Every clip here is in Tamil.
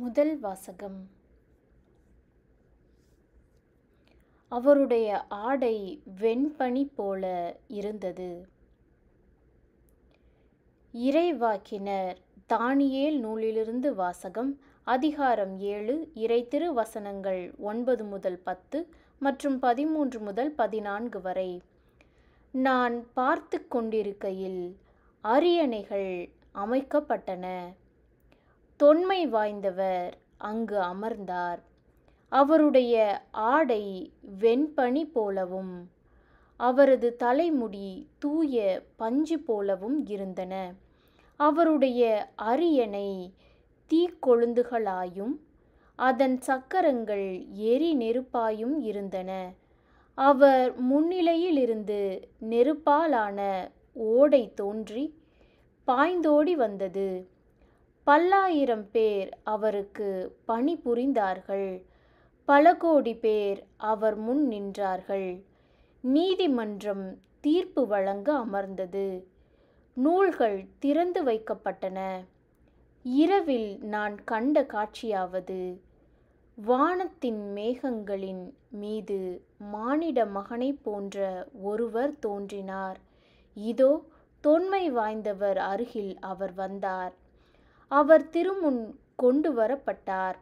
முதல் வாசகம் அவருடைய ஆடை வெண்பனி போல இருந்தது இறைவாக்கினர் தானியேல் நூலிலிருந்து வாசகம் அதிகாரம் ஏழு இறை திருவசனங்கள் வசனங்கள் ஒன்பது முதல் பத்து மற்றும் பதிமூன்று முதல் பதினான்கு வரை நான் பார்த்து கொண்டிருக்கையில் அரியணைகள் அமைக்கப்பட்டன தொன்மை வாய்ந்தவர் அங்கு அமர்ந்தார் அவருடைய ஆடை வெண்பனி போலவும் அவரது தலைமுடி தூய பஞ்சு போலவும் இருந்தன அவருடைய அரியணை தீக்கொழுந்துகளாயும் அதன் சக்கரங்கள் எரி நெருப்பாயும் இருந்தன அவர் முன்னிலையிலிருந்து நெருப்பாலான ஓடை தோன்றி பாய்ந்தோடி வந்தது பல்லாயிரம் பேர் அவருக்கு பணி புரிந்தார்கள் பல கோடி பேர் அவர் முன் நின்றார்கள் நீதிமன்றம் தீர்ப்பு வழங்க அமர்ந்தது நூல்கள் திறந்து வைக்கப்பட்டன இரவில் நான் கண்ட காட்சியாவது வானத்தின் மேகங்களின் மீது மானிட மகனை போன்ற ஒருவர் தோன்றினார் இதோ தொன்மை வாய்ந்தவர் அருகில் அவர் வந்தார் அவர் திருமுன் கொண்டு வரப்பட்டார்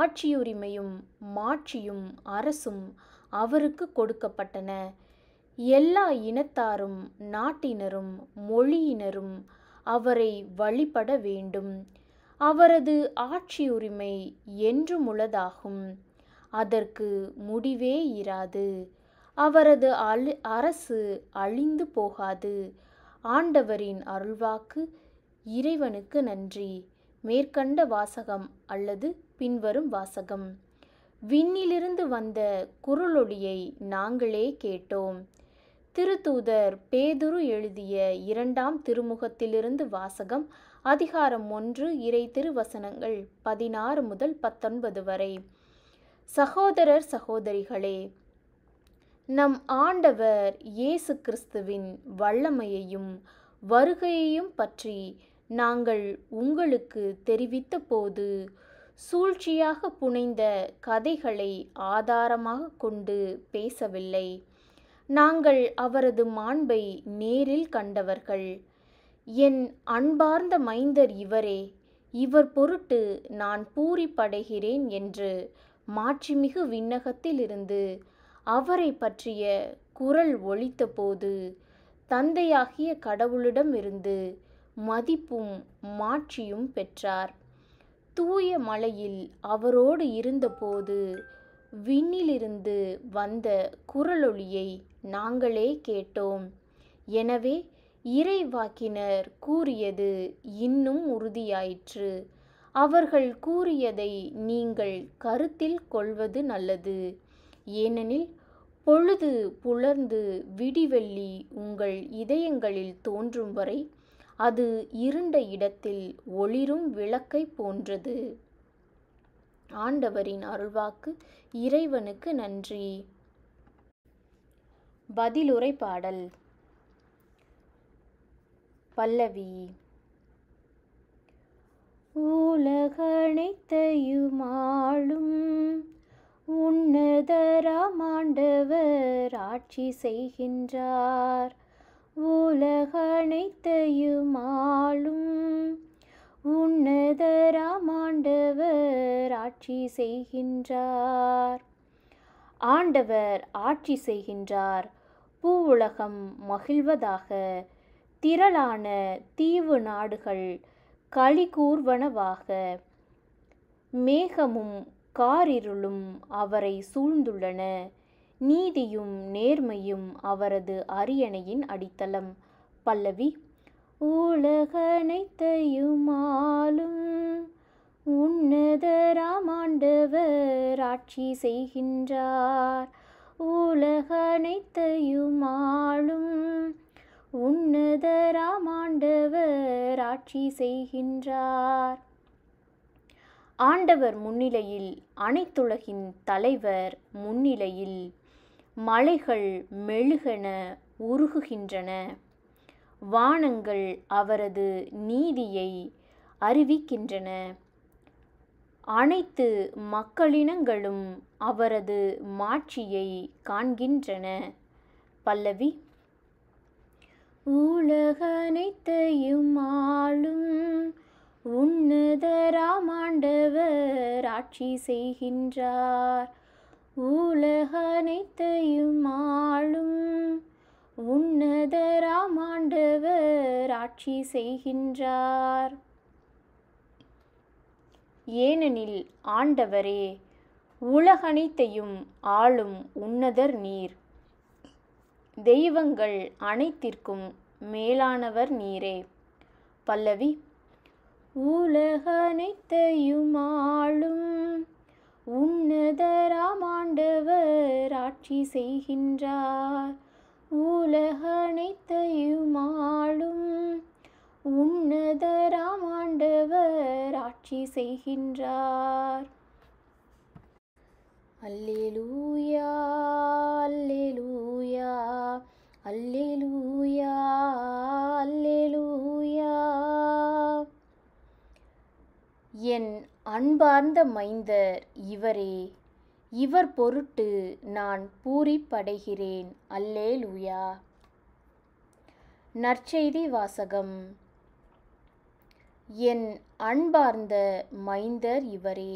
ஆட்சியுரிமையும் மாட்சியும் அரசும் அவருக்கு கொடுக்கப்பட்டன எல்லா இனத்தாரும் நாட்டினரும் மொழியினரும் அவரை வழிபட வேண்டும் அவரது ஆட்சியுரிமை உள்ளதாகும் அதற்கு முடிவே இராது அவரது அழு அரசு அழிந்து போகாது ஆண்டவரின் அருள்வாக்கு இறைவனுக்கு நன்றி மேற்கண்ட வாசகம் அல்லது பின்வரும் வாசகம் விண்ணிலிருந்து வந்த குரலொடியை நாங்களே கேட்டோம் திருத்தூதர் பேதுரு எழுதிய இரண்டாம் திருமுகத்திலிருந்து வாசகம் அதிகாரம் ஒன்று இறை திருவசனங்கள் பதினாறு முதல் பத்தொன்பது வரை சகோதரர் சகோதரிகளே நம் ஆண்டவர் இயேசு கிறிஸ்துவின் வல்லமையையும் வருகையையும் பற்றி நாங்கள் உங்களுக்கு தெரிவித்த போது சூழ்ச்சியாக புனைந்த கதைகளை ஆதாரமாக கொண்டு பேசவில்லை நாங்கள் அவரது மாண்பை நேரில் கண்டவர்கள் என் அன்பார்ந்த மைந்தர் இவரே இவர் பொருட்டு நான் பூரி படைகிறேன் என்று மாட்சிமிகு விண்ணகத்திலிருந்து அவரை பற்றிய குரல் ஒழித்தபோது தந்தையாகிய கடவுளிடமிருந்து மதிப்பும் மாட்சியும் பெற்றார் தூய மலையில் அவரோடு இருந்தபோது விண்ணிலிருந்து வந்த குரலொளியை நாங்களே கேட்டோம் எனவே இறைவாக்கினர் கூறியது இன்னும் உறுதியாயிற்று அவர்கள் கூறியதை நீங்கள் கருத்தில் கொள்வது நல்லது ஏனெனில் பொழுது புலர்ந்து விடிவெள்ளி உங்கள் இதயங்களில் தோன்றும் வரை அது இருண்ட இடத்தில் ஒளிரும் விளக்கை போன்றது ஆண்டவரின் அருள்வாக்கு இறைவனுக்கு நன்றி பதிலுரை பாடல் பல்லவி உலகனைத்தையுமாளும் உன்னதராமாண்டவர் ஆட்சி செய்கின்றார் உலகனைத்தையுமாளும் உன்னதராமாண்டவர் ஆட்சி செய்கின்றார் ஆண்டவர் ஆட்சி செய்கின்றார் பூ உலகம் மகிழ்வதாக திரளான தீவு நாடுகள் களி கூர்வனவாக மேகமும் காரிருளும் அவரை சூழ்ந்துள்ளன நீதியும் நேர்மையும் அவரது அரியணையின் அடித்தளம் பல்லவி உலகனைத்தையுமாலும் ராமாண்டவர் ஆட்சி செய்கின்றார் உன்னத ராமாண்டவர் ஆட்சி செய்கின்றார் ஆண்டவர் முன்னிலையில் அனைத்துலகின் தலைவர் முன்னிலையில் மலைகள் மெழுகென உருகுகின்றன வானங்கள் அவரது நீதியை அறிவிக்கின்றன அனைத்து மக்களினங்களும் அவரது மாட்சியை காண்கின்றன பல்லவி உலகனைத்தையும் ஆளும் உன்னதராமாண்டவர் ஆட்சி செய்கின்றார் உலகனைத்தையும் ஆளும் உன்னத ராமாண்டவர் ஆட்சி செய்கின்றார் ஏனெனில் ஆண்டவரே உலகனைத்தையும் ஆளும் உன்னதர் நீர் தெய்வங்கள் அனைத்திற்கும் மேலானவர் நீரே பல்லவி உலகனைத்தையும் ஆளும் உன்னதர் ஆட்சி செய்கின்றார் உலக அனைத்தையும் ஆளும் உன்னத ராமாண்டவர் ஆட்சி செய்கின்றார் அல்லேலூயா அல்லேலூயா அல்லேலூயா அல்லேலூயா என் அன்பார்ந்த மைந்தர் இவரே இவர் பொருட்டு நான் பூரிப்படைகிறேன் அல்லே லூயா நற்செய்தி வாசகம் என் அன்பார்ந்த மைந்தர் இவரே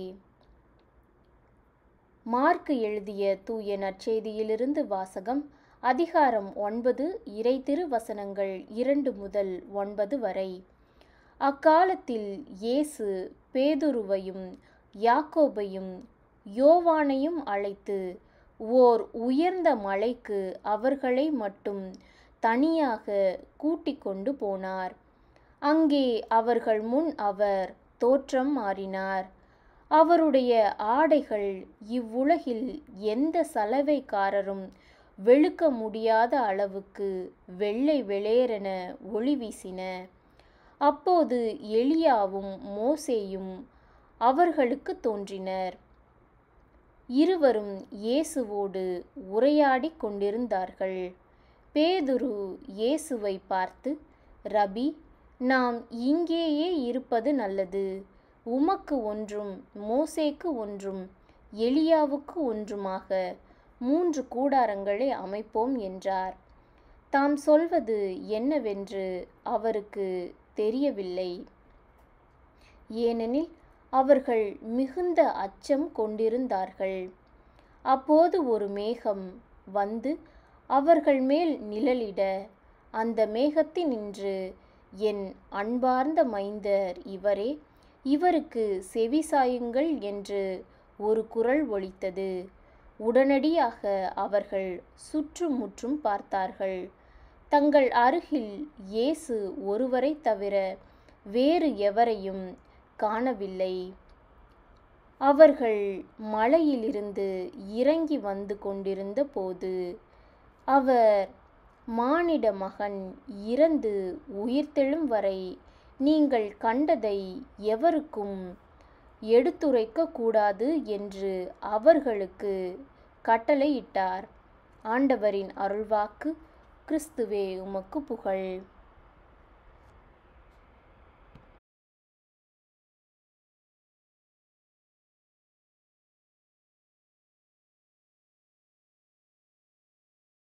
மார்க்கு எழுதிய தூய நற்செய்தியிலிருந்து வாசகம் அதிகாரம் ஒன்பது இறை திருவசனங்கள் இரண்டு முதல் ஒன்பது வரை அக்காலத்தில் இயேசு பேதுருவையும் யாக்கோபையும் யோவானையும் அழைத்து ஓர் உயர்ந்த மலைக்கு அவர்களை மட்டும் தனியாக கூட்டிக் கொண்டு போனார் அங்கே அவர்கள் முன் அவர் தோற்றம் மாறினார் அவருடைய ஆடைகள் இவ்வுலகில் எந்த சலவைக்காரரும் வெளுக்க முடியாத அளவுக்கு வெள்ளை வெளேரென ஒளி வீசின அப்போது எலியாவும் மோசேயும் அவர்களுக்கு தோன்றினர் இருவரும் இயேசுவோடு உரையாடி கொண்டிருந்தார்கள் பேதுரு இயேசுவை பார்த்து ரபி நாம் இங்கேயே இருப்பது நல்லது உமக்கு ஒன்றும் மோசேக்கு ஒன்றும் எலியாவுக்கு ஒன்றுமாக மூன்று கூடாரங்களை அமைப்போம் என்றார் தாம் சொல்வது என்னவென்று அவருக்கு தெரியவில்லை ஏனெனில் அவர்கள் மிகுந்த அச்சம் கொண்டிருந்தார்கள் அப்போது ஒரு மேகம் வந்து அவர்கள் மேல் நிழலிட அந்த மேகத்தினின்று என் அன்பார்ந்த மைந்தர் இவரே இவருக்கு செவி சாயுங்கள் என்று ஒரு குரல் ஒலித்தது உடனடியாக அவர்கள் சுற்றுமுற்றும் பார்த்தார்கள் தங்கள் அருகில் இயேசு ஒருவரை தவிர வேறு எவரையும் காணவில்லை அவர்கள் மலையிலிருந்து இறங்கி வந்து கொண்டிருந்த போது அவர் மானிட மகன் இறந்து உயிர்த்தெழும் வரை நீங்கள் கண்டதை எவருக்கும் எடுத்துரைக்க கூடாது என்று அவர்களுக்கு கட்டளையிட்டார் ஆண்டவரின் அருள்வாக்கு கிறிஸ்துவே உமக்கு புகழ்